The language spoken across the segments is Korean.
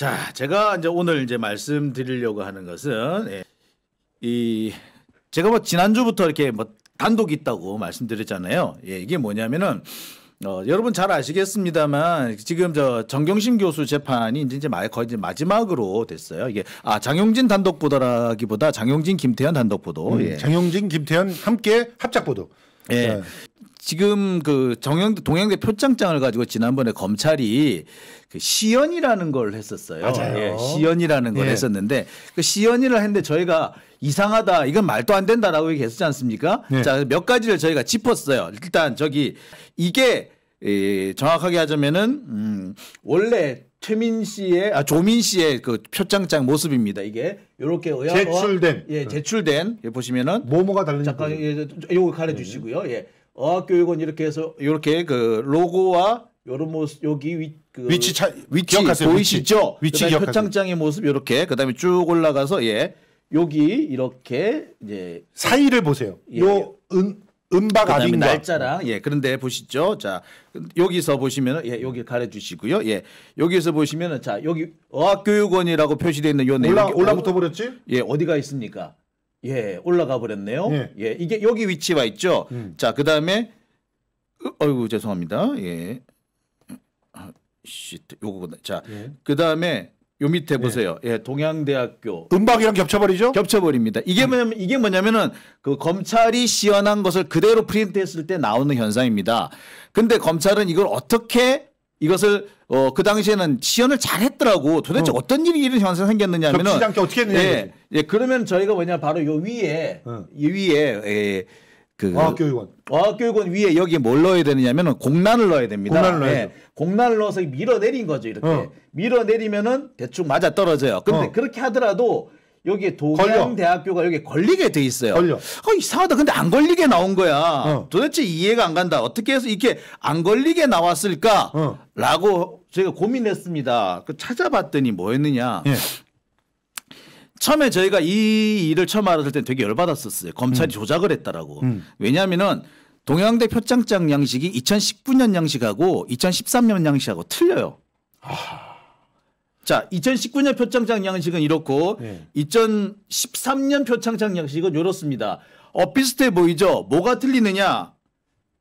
자, 제가 이제 오늘 이제 말씀드리려고 하는 것은 예, 이 제가 뭐 지난주부터 이렇게 뭐 단독 있다고 말씀드렸잖아요. 예, 이게 뭐냐면은 어, 여러분 잘 아시겠습니다만 지금 저 정경심 교수 재판이 이제 말 거의 이제 마지막으로 됐어요. 이게 아 장용진 단독 보도라기보다 장용진 김태현 단독 보도. 음, 예. 장용진 김태현 함께 합작 보도. 예. 네. 지금 그 정영대 동양대 표창장을 가지고 지난번에 검찰이 그 시연이라는 걸 했었어요. 맞아요. 예, 시연이라는 걸 예. 했었는데 그시연이라 했는데 저희가 이상하다 이건 말도 안 된다라고 얘기했었지 않습니까? 예. 자몇 가지를 저희가 짚었어요. 일단 저기 이게 예, 정확하게 하자면은 음, 원래 최민 씨의 아 조민 씨의 그 표창장 모습입니다. 이게 요렇게 제출된 예 제출된 예 보시면은 모모가 달린 잠깐 예, 요거 가려 주시고요. 예. 어학교육원 이렇게 해서 이렇게 그 로고와 요런 모습 여기 위, 그 위치 차, 위치 기억하세요, 보이시죠? 위치, 위치 표창장의 모습 이렇게 그다음에 쭉 올라가서 예 여기 이렇게 이제 사이를 보세요. 예. 요은 음박 아닌가 날짜랑 예 그런데 보시죠 자 여기서 보시면은 예 여기 가려주시고요 예 여기서 보시면은 자 여기 어학교육원이라고 표시되어 있는 요 내용 올라 올라붙어 버렸지 어, 예 어디가 있습니까 예, 올라가 버렸네요. 예. 예 이게 여기 위치 와 있죠. 음. 자, 그다음에 어이구 죄송합니다. 예. 아, 시트 요거구나. 자, 예. 그다음에 요 밑에 예. 보세요. 예, 동양대학교. 음박이랑 겹쳐버리죠? 겹쳐버립니다. 이게 음. 뭐냐면, 이게 뭐냐면은 그 검찰이 시연한 것을 그대로 프린트했을 때 나오는 현상입니다. 근데 검찰은 이걸 어떻게 이것을 어, 그 당시에는 지연을 잘 했더라고. 도대체 어. 떤 일이 이런 현상이 생겼느냐 하면은 적 어떻게 했느냐. 예. 예. 그러면 저희가 뭐냐 바로 요 위에 어. 이 위에 예. 그 과학교육원. 과학교육원 위에 여기에 뭘 넣어야 되느냐면은 공란을 넣어야 됩니다. 공란을 넣어야 예. 공란을 넣어서 밀어내린 거죠, 이렇게. 어. 밀어내리면은 대충 맞아 떨어져요. 근데 어. 그렇게 하더라도 여기에 도경대학교가 여기 걸리게 돼 있어요. 걸려. 어, 이상하다. 근데 안 걸리게 나온 거야. 어. 도대체 이해가 안 간다. 어떻게 해서 이렇게 안 걸리게 나왔을까? 어. 라고 저희가 고민했습니다. 그 찾아봤더니 뭐였느냐. 예. 처음에 저희가 이 일을 처음 알았을 때 되게 열받았었어요. 검찰이 음. 조작을 했다라고. 음. 왜냐하면은 동양대 표창장 양식이 2019년 양식하고 2013년 양식하고 틀려요. 아. 자, 2019년 표창장 양식은 이렇고 네. 2013년 표창장 양식은 이렇습니다. 어 비슷해 보이죠? 뭐가 틀리느냐?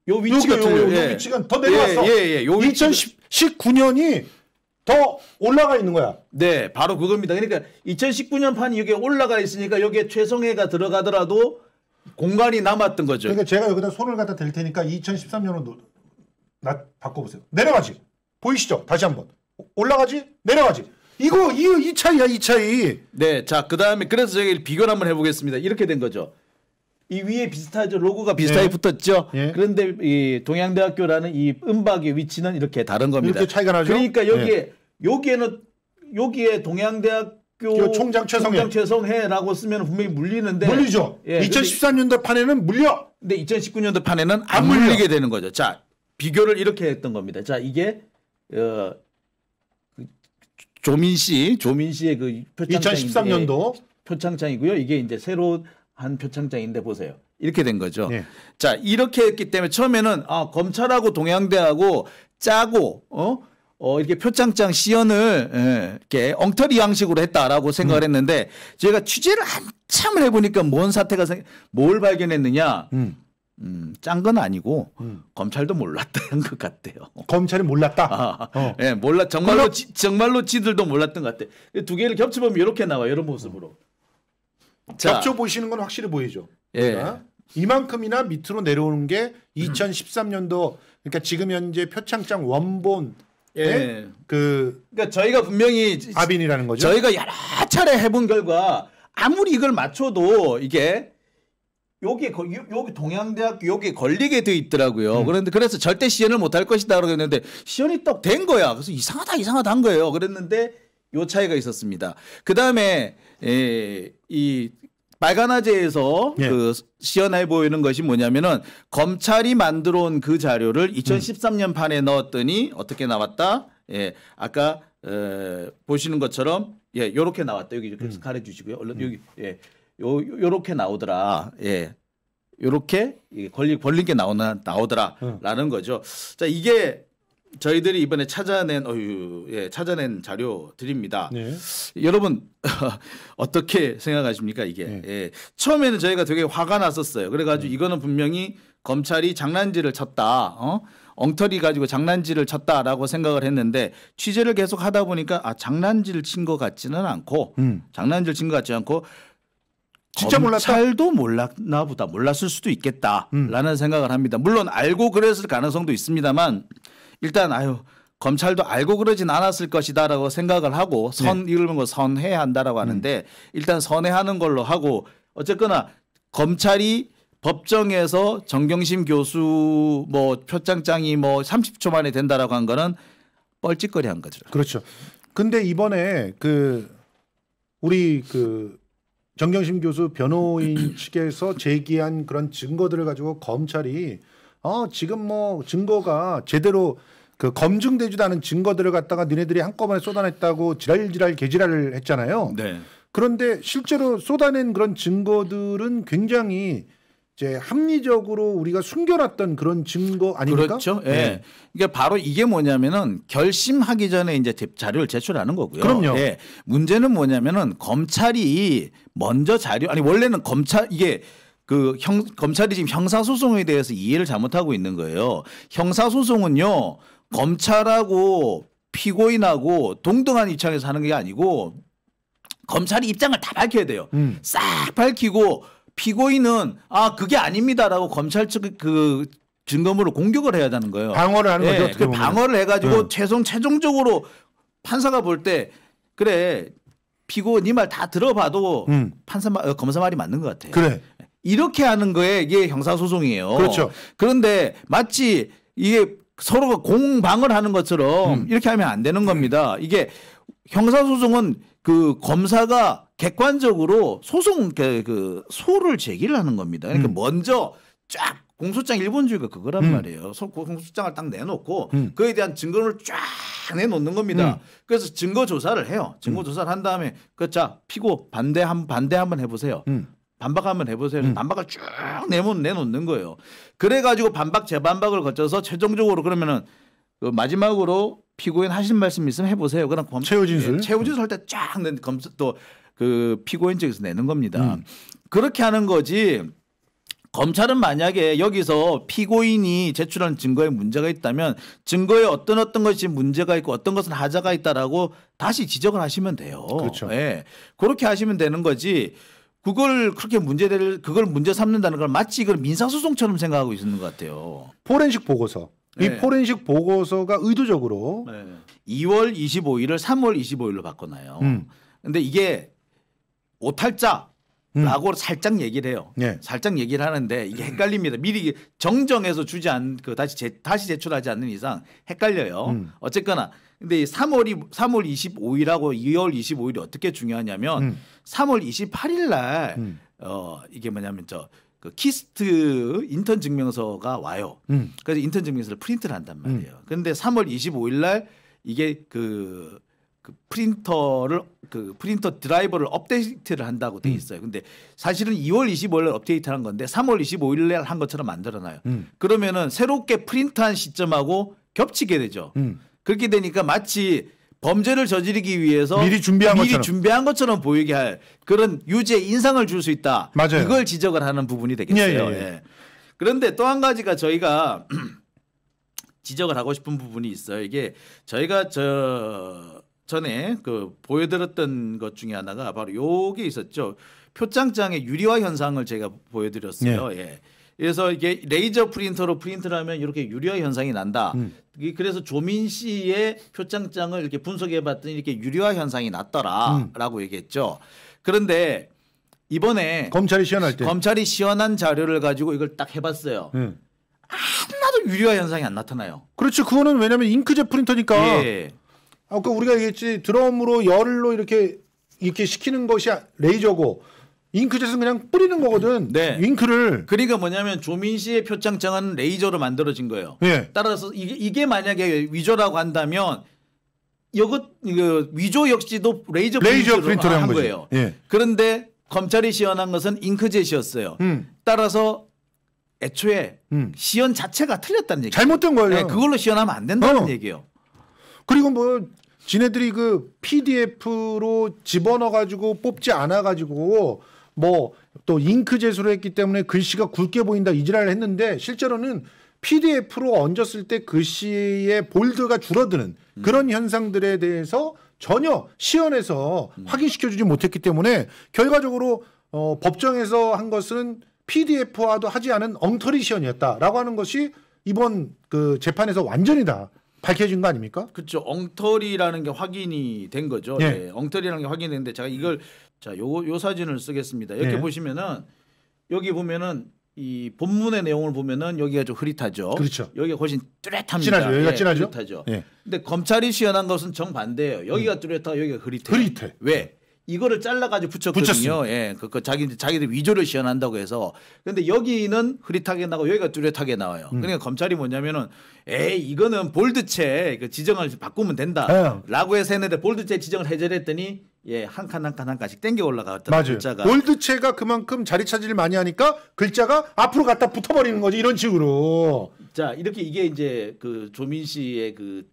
요 위치가 요, 요, 틀려요. 예. 위치가 더 내려왔어. 예, 예, 예. 요 2019년이 더 올라가 있는 거야. 네, 바로 그겁니다. 그러니까 2019년 판이 여기에 올라가 있으니까 여기에 최성해가 들어가더라도 공간이 남았던 거죠. 그러니까 제가 여기다 손을 갖다 댈 테니까 2013년으로 나 바꿔보세요. 내려가지. 보이시죠? 다시 한번. 올라가지? 내려가지. 이거 이, 이 차이야 이 차이. 네, 자 그다음에 그래서 저희 비교를 한번 해보겠습니다. 이렇게 된 거죠. 이 위에 비슷하죠. 로고가 비슷하게 예. 붙었죠. 예. 그런데 이 동양대학교라는 이 음박의 위치는 이렇게 다른 겁니다. 이렇게 차이가 나죠. 그러니까 여기에 예. 여기에는 여기에 동양대학교 총장 최성해. 최성해라고 쓰면 분명히 물리는데 물리죠. 2 0 1 4년도 판에는 물려. 근데 2019년도 판에는 안, 안 물리게 되는 거죠. 자 비교를 이렇게 했던 겁니다. 자 이게 어, 조민 씨, 조민 씨의 그 표창장 2013년도 표창장이고요. 이게 이제 새로 한 표창장인데 보세요. 이렇게 된 거죠. 네. 자, 이렇게 했기 때문에 처음에는 아, 검찰하고 동양대하고 짜고 어? 어 이렇게 표창장 시연을 예, 이렇게 엉터리 양식으로 했다라고 생각을 음. 했는데 저희가 취재를 한참을 해 보니까 뭔 사태가 생, 뭘 발견했느냐? 음. 음, 짠건 아니고 음. 검찰도 몰랐던것 같아요. 검찰이 몰랐다. 아, 어. 네, 몰라 정말로 지, 정말로 지들도 몰랐던 것 같아. 요두 개를 겹쳐 보면 이렇게 나와 이런 모습으로. 어. 겹쳐 보시는 건 확실히 보이죠. 예. 이만큼이나 밑으로 내려오는 게 2013년도 그러니까 지금 현재 표창장 원본 예. 그 그러니까 저희가 분명히 아빈이라는 거죠. 저희가 여러 차례 해본 결과 아무리 이걸 맞춰도 이게 여기에 거, 여기 동양대학교 여기에 걸리게 돼 있더라고요. 음. 그런데 그래서 절대 시연을 못할 것이다 그랬는데 시연이 딱 된 거야. 그래서 이상하다 이상하다 한 거예요. 그랬는데 요 차이가 있었습니다. 그다음에 에, 이빨간화재에서 예. 그 시연해 보이는 것이 뭐냐면은 검찰이 만들어 온 그 자료를 2013년 음. 판에 넣었더니 어떻게 나왔다? 예. 아까 에, 어, 보시는 것처럼 예, 요렇게 나왔다. 여기 이렇게 음. 가려 주시고요. 얼른 여기 예. 요 요렇게 나오더라. 예. 요렇게 걸리 걸린 게 나오나 나오더라라는 응. 거죠. 자, 이게 저희들이 이번에 찾아낸 어휴 예, 찾아낸 자료 들입니다 네. 여러분 어떻게 생각하십니까 이게? 네. 예. 처음에는 저희가 되게 화가 났었어요. 그래가지고 네. 이거는 분명히 검찰이 장난질을 쳤다. 어? 엉터리 가지고 장난질을 쳤다라고 생각을 했는데 취재를 계속 하다 보니까 아 장난질 친것 같지는 않고 음. 장난질 친것 같지 않고 진짜 몰랐다. 잘도 몰랐나 보다. 몰랐을 수도 있겠다라는 음. 생각을 합니다. 물론 알고 그랬을 가능성도 있습니다만 일단 아유 검찰도 알고 그러진 않았을 것이다라고 생각을 하고 선 네. 이런 거 뭐 선해야 한다라고 음. 하는데 음. 일단 선해하는 걸로 하고 어쨌거나 검찰이 법정에서 정경심 교수 뭐 표창장이 뭐 30초 만에 된다라고 한 거는 뻘짓거리 한 거죠. 그렇죠. 근데 이번에 그 우리 그 정경심 교수 변호인 측에서 제기한 그런 증거들을 가지고 검찰이 어 지금 뭐 증거가 제대로 그 검증되지도 않은 증거들을 갖다가 니네들이 한꺼번에 쏟아냈다고 지랄지랄 개지랄을 했잖아요. 네. 그런데 실제로 쏟아낸 그런 증거들은 굉장히 이제 합리적으로 우리가 숨겨놨던 그런 증거 아닙니까? 그렇죠. 예. 네. 그러니까 바로 이게 뭐냐면은 결심하기 전에 이제 자료를 제출하는 거고요. 그럼요. 예. 문제는 뭐냐면은 검찰이 먼저 자료 아니 원래는 검찰 이게 그 형, 검찰이 지금 형사소송에 대해서 이해를 잘못하고 있는 거예요. 형사소송은요 검찰하고 피고인하고 동등한 입장에서 하는 게 아니고 검찰이 입장을 다 밝혀야 돼요. 음. 싹 밝히고 피고인은 아 그게 아닙니다라고 검찰 측그 증거물을 공격을 해야 되는 거예요. 방어를 하는 네, 거죠. 예, 그 방어를 해가지고 네. 최종 최종적으로 판사가 볼 때 그래 피고인 이 말 다 들어봐도 음. 판사 말, 어, 검사 말이 맞는 것 같아요. 그래. 이렇게 하는 거에 이게 형사소송이에요. 그렇죠. 그런데 마치 이게 서로가 공방을 하는 것처럼 음. 이렇게 하면 안 되는 겁니다. 이게 형사소송은 그 검사가 객관적으로 소송 그, 그 소를 제기를 하는 겁니다. 그러니까 음. 먼저 쫙 공소장 일본주의가 그거란 음. 말이에요. 공소장을 딱 내놓고 음. 그에 대한 증거를 쫙 내놓는 겁니다. 음. 그래서 증거 조사를 해요. 증거 음. 조사를 한 다음에 그 자 피고 반대 한 반대 한번 해보세요. 음. 반박 한번 해보세요. 음. 반박을 쭉 내면 내놓는 거예요. 그래가지고 반박 재반박을 거쳐서 최종적으로 그러면은 그 마지막으로 피고인 하신 말씀 있으면 해보세요. 그럼 검, 최후 진술. 예, 최후 진술 할때쫙 검사 또그 피고인 쪽에서 내는 겁니다. 음. 그렇게 하는 거지 검찰은 만약에 여기서 피고인이 제출한 증거에 문제가 있다면 증거에 어떤 어떤 것이 문제가 있고 어떤 것은 하자가 있다라고 다시 지적을 하시면 돼요. 그렇죠. 예. 그렇게 하시면 되는 거지. 그걸 그렇게 문제를 그걸 문제 삼는다는 걸 마치 이걸 민사소송처럼 생각하고 있는 것 같아요. 포렌식 보고서. 이 네. 포렌식 보고서가 의도적으로 네. 2월 25일을 3월 25일로 바꿔놔요. 음. 근데 이게 오탈자 라고 음. 살짝 얘기를 해요. 네. 살짝 얘기를 하는데 이게 헷갈립니다. 미리 정정해서 주지 않그 다시 제, 다시 제출하지 않는 이상 헷갈려요. 음. 어쨌거나 근데 3월이 3월 25일하고 2월 25일이 어떻게 중요하냐면 음. 3월 28일 날어 음. 이게 뭐냐면 저그 키스트 인턴 증명서가 와요. 음. 그래서 인턴 증명서를 프린트를 한단 음. 말이에요. 음. 근데 3월 25일 날 이게 그그 프린터를 그 프린터 드라이버를 업데이트를 한다고 돼 음. 있어요. 음. 근데 사실은 2월 25일 날 업데이트한 건데 3월 25일 에한 것처럼 만들어놔요. 음. 그러면은 새롭게 프린트한 시점하고 겹치게 되죠. 음. 그렇게 되니까 마치 범죄를 저지르기 위해서 미리 준비한 미리 것처럼, 준비한 것처럼 보이게 할 그런 유죄 인상을 줄 수 있다. 맞아요. 이걸 지적을 하는 부분이 되겠어요. 예, 예, 예. 예. 그런데 또 한 가지가 저희가 지적을 하고 싶은 부분이 있어요. 이게 저희가 저 전에 그 보여드렸던 것 중에 하나가 바로 요게 있었죠. 표창장의 유리화 현상을 제가 보여드렸어요. 네. 예. 그래서 이게 레이저 프린터로 프린트를 하면 이렇게 유리화 현상이 난다. 음. 그래서 조민 씨의 표창장을 이렇게 분석해 봤더니 이렇게 유리화 현상이 났더라라고 음. 얘기했죠. 그런데 이번에 검찰이 시연할 때 검찰이 시연한 자료를 가지고 이걸 딱 해봤어요. 음. 예. 하나도 유리화 현상이 안 나타나요. 그렇죠. 그거는 왜냐하면 잉크젯 프린터니까 예. 아까 그 우리가 얘기했지 드럼으로 열로 이렇게 이렇게 시키는 것이 아, 레이저고 잉크젯은 그냥 뿌리는 거거든. 네. 잉크를. 그러니까 뭐냐면 조민 씨의 표창장은 레이저로 만들어진 거예요. 네. 따라서 이게, 이게 만약에 위조라고 한다면 이것 그 위조 역시도 레이저, 레이저 프린트로 한, 한 거예요. 예. 그런데 검찰이 시연한 것은 잉크젯이었어요. 음. 따라서 애초에 음. 시연 자체가 틀렸다는 얘기예요. 잘못된 거예요. 네, 그걸로 시연하면 안 된다는 어. 얘기예요. 그리고 뭐 지네들이 그 PDF로 집어넣어 가지고 뽑지 않아 가지고 뭐 또 잉크 제수로 했기 때문에 글씨가 굵게 보인다 이지랄을 했는데 실제로는 PDF로 얹었을 때 글씨의 볼드가 줄어드는 음. 그런 현상들에 대해서 전혀 시연해서 음. 확인시켜주지 못했기 때문에 결과적으로 어, 법정에서 한 것은 PDF와도 하지 않은 엉터리 시연이었다라고 하는 것이 이번 그 재판에서 완전히 다 밝혀진 거 아닙니까? 그렇죠. 엉터리라는 게 확인이 된 거죠. 예. 네. 엉터리라는 게 확인됐는데 제가 이걸 자, 요, 요 사진을 쓰겠습니다. 이렇게 예. 보시면은 여기 보면은 이 본문의 내용을 보면은 여기가 좀 흐릿하죠. 그렇죠. 여기가 훨씬 뚜렷합니다. 진하죠. 여기가 예, 진하죠. 뚜렷하죠. 예. 근데 검찰이 시연한 것은 정반대예요. 여기가 음. 뚜렷하고 여기가 흐릿해. 흐릿해. 왜? 이거를 잘라가지고 붙였거든요. 예, 그거 그 자기 자기들 위조를 시연한다고 해서 그런데 여기는 흐릿하게 나고 여기가 뚜렷하게 나와요. 음. 그러니까 검찰이 뭐냐면은 에이 이거는 볼드체 그 지정을 바꾸면 된다라고 네. 해서 했는데 볼드체 지정을 해제했더니 예, 한 칸 한 칸 한 칸씩 땡겨 올라가더라요 글자가. 볼드체가 그만큼 자리 차지를 많이 하니까 글자가 앞으로 갖다 붙어버리는 거지 이런 식으로. 자, 이렇게 이게 이제 그 조민 씨의 그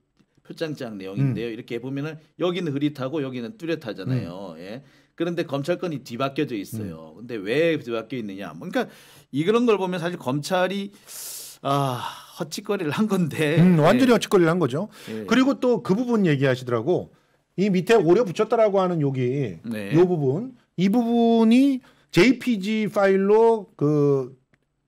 표창장 내용인데요. 음. 이렇게 보면은 여기는 흐릿하고 여기는 뚜렷하잖아요. 음. 예. 그런데 검찰 건이 뒤바뀌어져 있어요. 음. 근데 왜 뒤바뀌어 있느냐? 뭐 그러니까 이런 그걸 보면 사실 검찰이 아 헛짓거리를 한 건데 음, 예. 완전히 예. 헛짓거리를 한 거죠. 예. 그리고 또 그 부분 얘기하시더라고 이 밑에 오려 붙였다라고 하는 여기 네. 요 부분 이 부분이 JPG 파일로 그,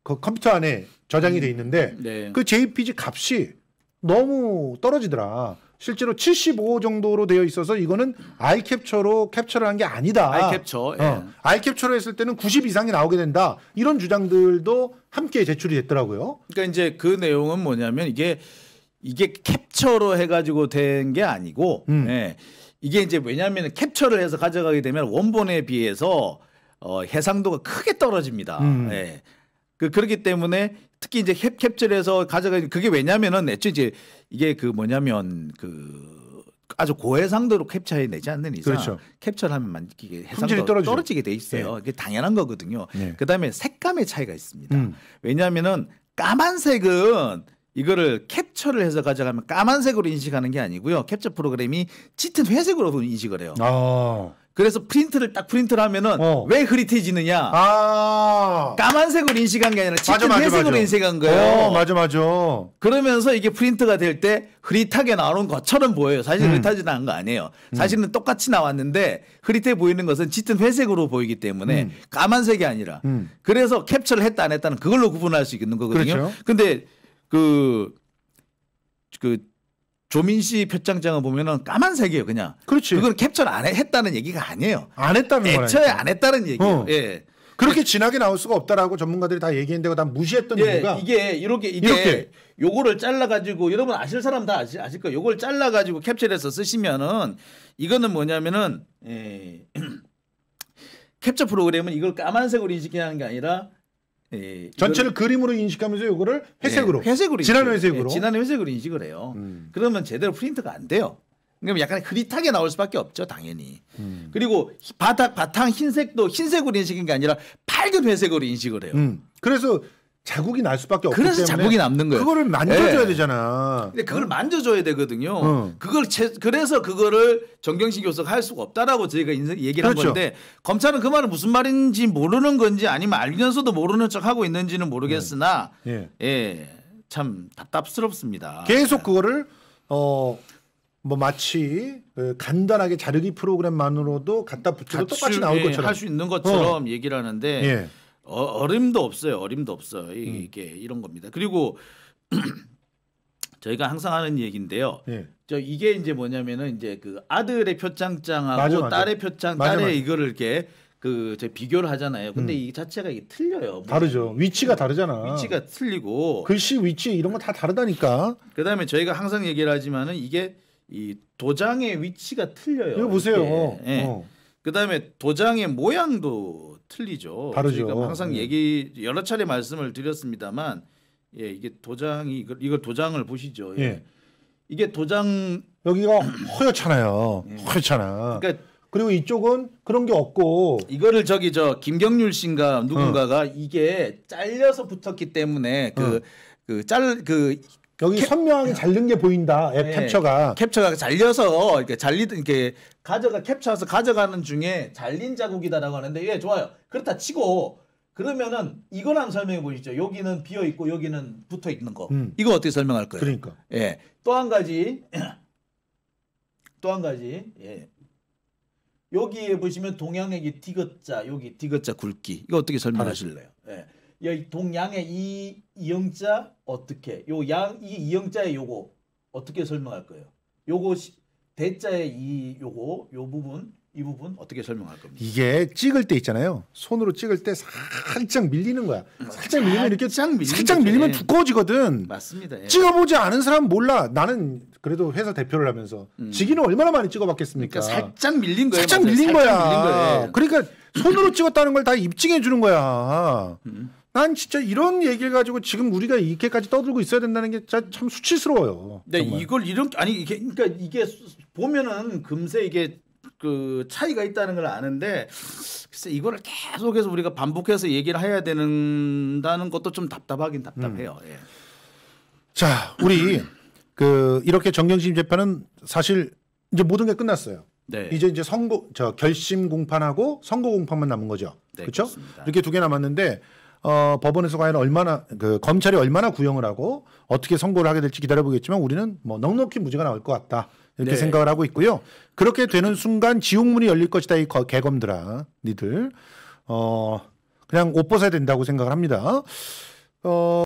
그 컴퓨터 안에 저장이 음. 돼 있는데 네. 그 JPG 값이 너무 떨어지더라. 실제로 75 정도로 되어 있어서 이거는 아이 캡처로 캡처를 한 게 아니다. 아이 캡처. 어. 예. 어, 아이 캡처로 했을 때는 90 이상이 나오게 된다. 이런 주장들도 함께 제출이 됐더라고요. 그러니까 이제 그 내용은 뭐냐면 이게 이게 캡처로 해가지고 된 게 아니고 음. 예. 이게 이제 왜냐하면 캡처를 해서 가져가게 되면 원본에 비해서 어, 해상도가 크게 떨어집니다. 음. 예. 그, 그렇기 때문에 특히 이제 캡, 캡처해서 가져가 그게 왜냐면은 애초에 이제 이게 그 뭐냐면 그 아주 고해상도로 캡처해 내지 않는 이상 그렇죠. 캡처를 하면 만 이게 해상도 떨어지게돼 있어요. 네. 이게 당연한 거거든요. 네. 그다음에 색감의 차이가 있습니다. 음. 왜냐면은 까만색은 이거를 캡처를 해서 가져가면 까만색으로 인식하는 게 아니고요. 캡처 프로그램이 짙은 회색으로 인식을 해요. 아. 그래서 프린트를 딱 프린트를 하면은 어. 왜 흐릿해지느냐. 아. 까만색으로 인식한 게 아니라 짙은 색으로 인식한 거예요. 어, 맞아 맞아. 그러면서 이게 프린트가 될 때 흐릿하게 나오 것처럼 보여요. 사실 음. 흐릿하지 않은 거 아니에요. 사실은 음. 똑같이 나왔는데 흐릿해 보이는 것은 짙은 회색으로 보이기 때문에 음. 까만색이 아니라 음. 그래서 캡처를 했다 안 했다는 그걸로 구분할 수 있는 거거든요. 그렇죠. 근데 그그 그, 그 조민 씨 표창장을 보면은 까만색이에요, 그냥. 그렇지. 그건 캡처를 안 했다는 얘기가 아니에요. 안 했다는 거예요. 애초에 안 했다는 얘기예요. 어. 예. 그렇게 그 진하게 나올 수가 없다라고 전문가들이 다 얘기했는데 그다 무시했던 예, 이유가 이게 이렇게 이게 이렇게 요거를 잘라 가지고 여러분 아실 사람 다 아실, 아실 거예요. 요걸 잘라 가지고 캡처해서 쓰시면은 이거는 뭐냐면은 에, 예, 캡처 프로그램은 이걸 까만색으로 인식하는 게 아니라 예, 예, 전체를 이걸, 그림으로 인식하면서 이거를 예, 회색으로, 예, 회색으로 진한 회색으로 예, 진한 회색으로 인식을 해요. 음. 그러면 제대로 프린트가 안 돼요. 그러면 그러니까 약간 흐릿하게 나올 수밖에 없죠, 당연히. 음. 그리고 바닥 바탕 흰색도 흰색으로 인식인 게 아니라 밝은 회색으로 인식을 해요. 음. 그래서 자국이 날 수밖에 없기 그래서 때문에 자국이 남는 거예요. 그거를 만져줘야 네. 되잖아. 근데 그걸 만져줘야 되거든요. 응. 어. 그걸 채, 그래서 그거를 정경식 교수가 할 수가 없다라고 저희가 인사, 얘기를 그렇죠. 한 건데 검찰은 그 말은 무슨 말인지 모르는 건지 아니면 알면서도 모르는 척 하고 있는지는 모르겠으나 네. 예. 예. 참 답답스럽습니다. 계속 예. 그거를 어. 뭐 마치 그 간단하게 자르기 프로그램만으로도 갖다 붙여도 똑같이 나올 예, 것처럼 할 수 있는 것처럼 어. 얘기를 하는데 예. 어, 림도 없어요. 어림도 없어요. 음. 이게 음. 이런 겁니다. 그리고 저희가 항상 하는 얘기인데요. 예. 저 이게 이제 뭐냐면은 이제 그 아들의 표창장하고 맞아, 맞아. 딸의 표창 맞아, 딸의 이거를 이렇게 그 비교를 하잖아요. 근데 음. 이 자체가 이게 틀려요. 다르죠. 위치가 음. 다르잖아. 위치가 틀리고 글씨 위치 이런 거 다 다르다니까. 그다음에 저희가 항상 얘기를 하지만은 이게 이 도장의 위치가 틀려요. 이거 보세요. 예. 어. 그다음에 도장의 모양도 틀리죠. 다르죠. 저희가 뭐 항상 네. 얘기 여러 차례 말씀을 드렸습니다만 예 이게 도장이 이걸, 도장을 보시죠. 예. 예. 이게 도장 여기가 허옇잖아요. 예. 허옇잖아. 그러니까 그리고 이쪽은 그런 게 없고 이거를 저기 저 김경률 씨인가 어. 누군가가 어. 이게 잘려서 붙었기 때문에 그 어. 그짤그 여기 선명하게 잘린 게 보인다. 앱 예, 네. 캡처가 캡처가 잘려서 이렇게 잘리든 이렇게 가져가 캡처해서 가져가는 중에 잘린 자국이다라고 하는데 예 좋아요. 그렇다 치고 그러면은 이걸 한번 설명해 보시죠. 여기는 비어 있고 여기는 붙어 있는 거. 음. 이거 어떻게 설명할 거예요? 그러니까. 예. 또 한 가지 또 한 가지 예. 여기에 보시면 동양액이 디귿자 여기 디귿자 굵기 이거 어떻게 설명하실래요? 예. 이 동양의 이 이영자 어떻게 요양이 이영자의 요거 어떻게 설명할 거예요? 요거 대자의 이 요거 요 부분 이 부분 어떻게 설명할 겁니다 이게 찍을 때 있잖아요. 손으로 찍을 때 살짝 밀리는 거야. 음. 살짝 밀리면 이렇게 짝 밀리는 살짝 밀리면 두꺼워지거든. 맞습니다. 예. 찍어보지 않은 사람 몰라. 나는 그래도 회사 대표를 하면서 지기는 음. 얼마나 많이 찍어봤겠습니까? 그러니까 살짝 밀린 거예요. 살짝 맞아요. 밀린 살짝 거야. 밀린 예. 그러니까 손으로 찍었다는 걸 다 입증해 주는 거야. 음. 난 진짜 이런 얘기를 가지고 지금 우리가 이렇게까지 떠들고 있어야 된다는 게 참 수치스러워요. 근 정말. 이걸 이런 아니 이게 그러니까 이게 보면은 금세 이게 그 차이가 있다는 걸 아는데 글쎄 이거를 계속해서 우리가 반복해서 얘기를 해야 된다는 것도 좀 답답하긴 답답해요. 음. 예. 자, 우리 그 이렇게 정경심 재판은 사실 이제 모든 게 끝났어요. 네. 이제 이제 선고 저 결심 공판하고 선고 공판만 남은 거죠. 네, 그렇죠? 이렇게 두 개 남았는데 어, 법원에서 과연 얼마나 그 검찰이 얼마나 구형을 하고 어떻게 선고를 하게 될지 기다려보겠지만 우리는 뭐 넉넉히 무죄가 나올 것 같다 이렇게 네. 생각을 하고 있고요. 그렇게 되는 순간 지옥문이 열릴 것이다 이 거, 개검들아 니들 어 그냥 옷 벗어야 된다고 생각을 합니다. 어.